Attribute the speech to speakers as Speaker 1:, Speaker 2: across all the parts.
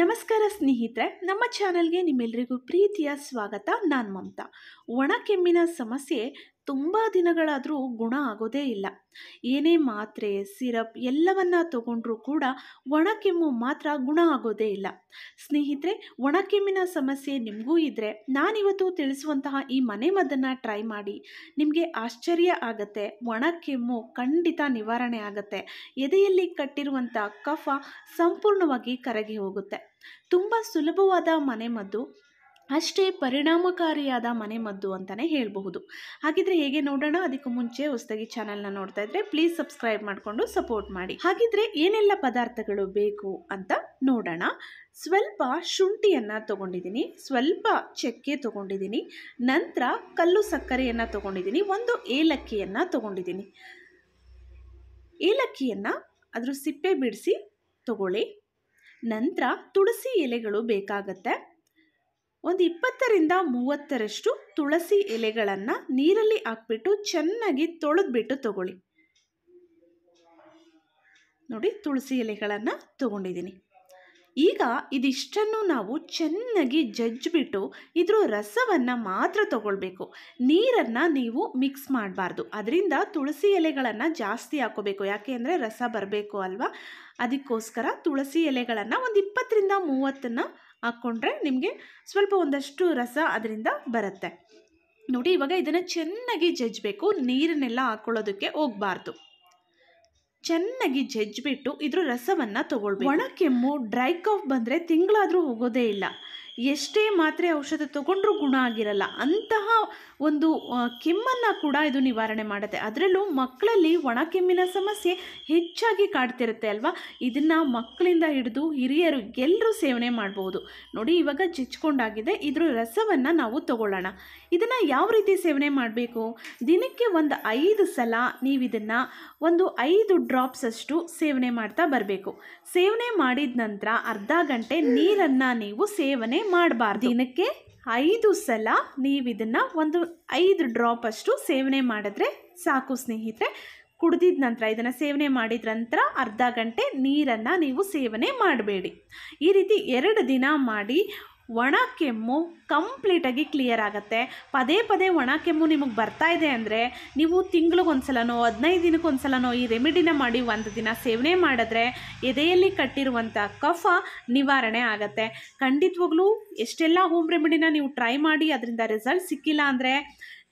Speaker 1: ನಮಸ್ಕಾರ ಸ್ನೇಹಿತರೆ ನಮ್ಮ ಚಾನಲ್ಗೆ ನಿಮ್ಮೆಲ್ಲರಿಗೂ ಪ್ರೀತಿಯ ಸ್ವಾಗತ ನಾನು ಮಮತಾ ಒಣ ಕೆಮ್ಮಿನ ಸಮಸ್ಯೆ ತುಂಬ ದಿನಗಳಾದರೂ ಗುಣ ಆಗೋದೇ ಇಲ್ಲ ಏನೇ ಮಾತ್ರೆ ಸಿರಪ್ ಎಲ್ಲವನ್ನ ತಗೊಂಡ್ರೂ ಕೂಡ ಕೆಮ್ಮು ಮಾತ್ರ ಗುಣ ಆಗೋದೇ ಇಲ್ಲ ಸ್ನೇಹಿತರೆ ಒಣಕೆಮ್ಮಿನ ಸಮಸ್ಯೆ ನಿಮಗೂ ಇದ್ದರೆ ನಾನಿವತ್ತು ತಿಳಿಸುವಂತಹ ಈ ಮನೆಮದ್ದನ್ನು ಟ್ರೈ ಮಾಡಿ ನಿಮಗೆ ಆಶ್ಚರ್ಯ ಆಗತ್ತೆ ಕೆಮ್ಮು ಖಂಡಿತ ನಿವಾರಣೆ ಆಗುತ್ತೆ ಎದೆಯಲ್ಲಿ ಕಟ್ಟಿರುವಂಥ ಕಫ ಸಂಪೂರ್ಣವಾಗಿ ಕರಗಿ ಹೋಗುತ್ತೆ ತುಂಬ ಸುಲಭವಾದ ಮನೆಮದ್ದು ಅಷ್ಟೇ ಪರಿಣಾಮಕಾರಿಯಾದ ಮನೆಮದ್ದು ಅಂತಲೇ ಹೇಳಬಹುದು ಹಾಗಿದ್ರೆ ಹೇಗೆ ನೋಡೋಣ ಅದಕ್ಕೂ ಮುಂಚೆ ಹೊಸದಾಗಿ ಚಾನೆಲ್ನ ನೋಡ್ತಾ ಇದ್ರೆ ಪ್ಲೀಸ್ ಸಬ್ಸ್ಕ್ರೈಬ್ ಮಾಡಿಕೊಂಡು ಸಪೋರ್ಟ್ ಮಾಡಿ ಹಾಗಿದ್ರೆ ಏನೆಲ್ಲ ಪದಾರ್ಥಗಳು ಬೇಕು ಅಂತ ನೋಡೋಣ ಸ್ವಲ್ಪ ಶುಂಠಿಯನ್ನು ತಗೊಂಡಿದ್ದೀನಿ ಸ್ವಲ್ಪ ಚಕ್ಕೆ ತೊಗೊಂಡಿದ್ದೀನಿ ನಂತರ ಕಲ್ಲು ಸಕ್ಕರೆಯನ್ನು ತಗೊಂಡಿದ್ದೀನಿ ಒಂದು ಏಲಕ್ಕಿಯನ್ನು ತಗೊಂಡಿದ್ದೀನಿ ಏಲಕ್ಕಿಯನ್ನು ಅದ್ರ ಸಿಪ್ಪೆ ಬಿಡಿಸಿ ತಗೊಳ್ಳಿ ನಂತರ ತುಳಸಿ ಎಲೆಗಳು ಬೇಕಾಗತ್ತೆ ಒಂದು ಇಪ್ಪತ್ತರಿಂದ ಮೂವತ್ತರಷ್ಟು ತುಳಸಿ ಎಲೆಗಳನ್ನು ನೀರಲ್ಲಿ ಹಾಕ್ಬಿಟ್ಟು ಚೆನ್ನಾಗಿ ತೊಳೆದ್ಬಿಟ್ಟು ತಗೊಳ್ಳಿ ನೋಡಿ ತುಳಸಿ ಎಲೆಗಳನ್ನು ತಗೊಂಡಿದ್ದೀನಿ ಈಗ ಇದಿಷ್ಟನ್ನು ನಾವು ಚೆನ್ನಾಗಿ ಜಜ್ಜಿಬಿಟ್ಟು ಇದ್ರ ರಸವನ್ನು ಮಾತ್ರ ತಗೊಳ್ಬೇಕು ನೀರನ್ನು ನೀವು ಮಿಕ್ಸ್ ಮಾಡಬಾರ್ದು ಅದರಿಂದ ತುಳಸಿ ಎಲೆಗಳನ್ನು ಜಾಸ್ತಿ ಹಾಕೋಬೇಕು ಯಾಕೆ ಅಂದರೆ ರಸ ಬರಬೇಕು ಅಲ್ವಾ ಅದಕ್ಕೋಸ್ಕರ ತುಳಸಿ ಎಲೆಗಳನ್ನು ಒಂದು ಇಪ್ಪತ್ತರಿಂದ ಮೂವತ್ತನ್ನು ಹಾಕ್ಕೊಂಡ್ರೆ ನಿಮಗೆ ಸ್ವಲ್ಪ ಒಂದಷ್ಟು ರಸ ಅದರಿಂದ ಬರುತ್ತೆ ನೋಡಿ ಇವಾಗ ಇದನ್ನು ಚೆನ್ನಾಗಿ ಜಜ್ಜಬೇಕು ನೀರನ್ನೆಲ್ಲ ಹಾಕ್ಕೊಳ್ಳೋದಕ್ಕೆ ಹೋಗಬಾರ್ದು ಚೆನ್ನಾಗಿ ಜಜ್ಜಿಬಿಟ್ಟು ಇದ್ರ ರಸವನ್ನು ತೊಗೊಳ್ಬೇಕು ಒಣ ಕೆಮ್ಮು ಡ್ರೈ ಕಾಫ್ ಬಂದರೆ ತಿಂಗಳಾದರೂ ಹೋಗೋದೇ ಇಲ್ಲ ಎಷ್ಟೇ ಮಾತ್ರೆ ಔಷಧ ತಗೊಂಡ್ರೂ ಗುಣ ಆಗಿರಲ್ಲ ಅಂತಹ ಒಂದು ಕೆಮ್ಮನ್ನು ಕೂಡ ಇದು ನಿವಾರಣೆ ಮಾಡುತ್ತೆ ಅದರಲ್ಲೂ ಮಕ್ಕಳಲ್ಲಿ ಒಣ ಕೆಮ್ಮಿನ ಸಮಸ್ಯೆ ಹೆಚ್ಚಾಗಿ ಕಾಡ್ತಿರುತ್ತೆ ಅಲ್ವಾ ಇದನ್ನು ಮಕ್ಕಳಿಂದ ಹಿಡಿದು ಹಿರಿಯರು ಎಲ್ಲರೂ ಸೇವನೆ ಮಾಡ್ಬೋದು ನೋಡಿ ಇವಾಗ ಚಿಚ್ಕೊಂಡಾಗಿದೆ ಇದ್ರ ರಸವನ್ನು ನಾವು ತಗೊಳ್ಳೋಣ ಇದನ್ನು ಯಾವ ರೀತಿ ಸೇವನೆ ಮಾಡಬೇಕು ದಿನಕ್ಕೆ ಒಂದು ಐದು ಸಲ ನೀವು ಇದನ್ನು ಒಂದು ಐದು ಡ್ರಾಪ್ಸ್ ಅಷ್ಟು ಸೇವನೆ ಮಾಡ್ತಾ ಬರಬೇಕು ಸೇವನೆ ಮಾಡಿದ ನಂತರ ಅರ್ಧ ಗಂಟೆ ನೀರನ್ನು ನೀವು ಸೇವನೆ ಮಾಡಬಾರ್ದು ದಿನಕ್ಕೆ ಐದು ಸಲ ನೀವು ಇದನ್ನು ಒಂದು ಐದು ಡ್ರಾಪ್ ಅಷ್ಟು ಸೇವನೆ ಮಾಡಿದ್ರೆ ಸಾಕು ಸ್ನೇಹಿತರೆ ಕುಡಿದಿದ ನಂತರ ಇದನ್ನು ಸೇವನೆ ಮಾಡಿದ ನಂತರ ಅರ್ಧ ಗಂಟೆ ನೀರನ್ನು ನೀವು ಸೇವನೆ ಮಾಡಬೇಡಿ ಈ ರೀತಿ ಎರಡು ದಿನ ಮಾಡಿ ಒಣ ಕೆಮ್ಮು ಕಂಪ್ಲೀಟಾಗಿ ಕ್ಲಿಯರ್ ಆಗುತ್ತೆ ಪದೇ ಪದೇ ಒಣ ಕೆಮ್ಮು ನಿಮಗೆ ಬರ್ತಾ ಇದೆ ಅಂದರೆ ನೀವು ತಿಂಗಳಿಗೊಂದ್ಸಲನೋ ಹದಿನೈದು ದಿನಕ್ಕೊಂದ್ಸಲನೋ ಈ ರೆಮಿಡಿನ ಮಾಡಿ ಒಂದು ದಿನ ಸೇವನೆ ಮಾಡಿದ್ರೆ ಎದೆಯಲ್ಲಿ ಕಟ್ಟಿರುವಂಥ ಕಫ ನಿವಾರಣೆ ಆಗುತ್ತೆ ಖಂಡಿತವಾಗ್ಲೂ ಎಷ್ಟೆಲ್ಲ ಹೋಮ್ ರೆಮಿಡಿನ ನೀವು ಟ್ರೈ ಮಾಡಿ ಅದರಿಂದ ರಿಸಲ್ಟ್ ಸಿಕ್ಕಿಲ್ಲ ಅಂದರೆ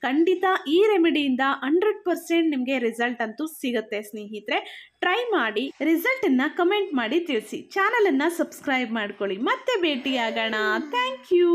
Speaker 1: ಖಂಡಿತ ಈ ರೆಮಿಡಿಯಿಂದ ಹಂಡ್ರೆಡ್ ಪರ್ಸೆಂಟ್ ನಿಮಗೆ ರಿಸಲ್ಟ್ ಅಂತೂ ಸಿಗುತ್ತೆ ಸ್ನೇಹಿತರೆ ಟ್ರೈ ಮಾಡಿ ರಿಸಲ್ಟನ್ನು ಕಮೆಂಟ್ ಮಾಡಿ ತಿಳಿಸಿ ಚಾನಲನ್ನು ಸಬ್ಸ್ಕ್ರೈಬ್ ಮಾಡ್ಕೊಳ್ಳಿ ಮತ್ತೆ ಭೇಟಿಯಾಗೋಣ ಥ್ಯಾಂಕ್ ಯು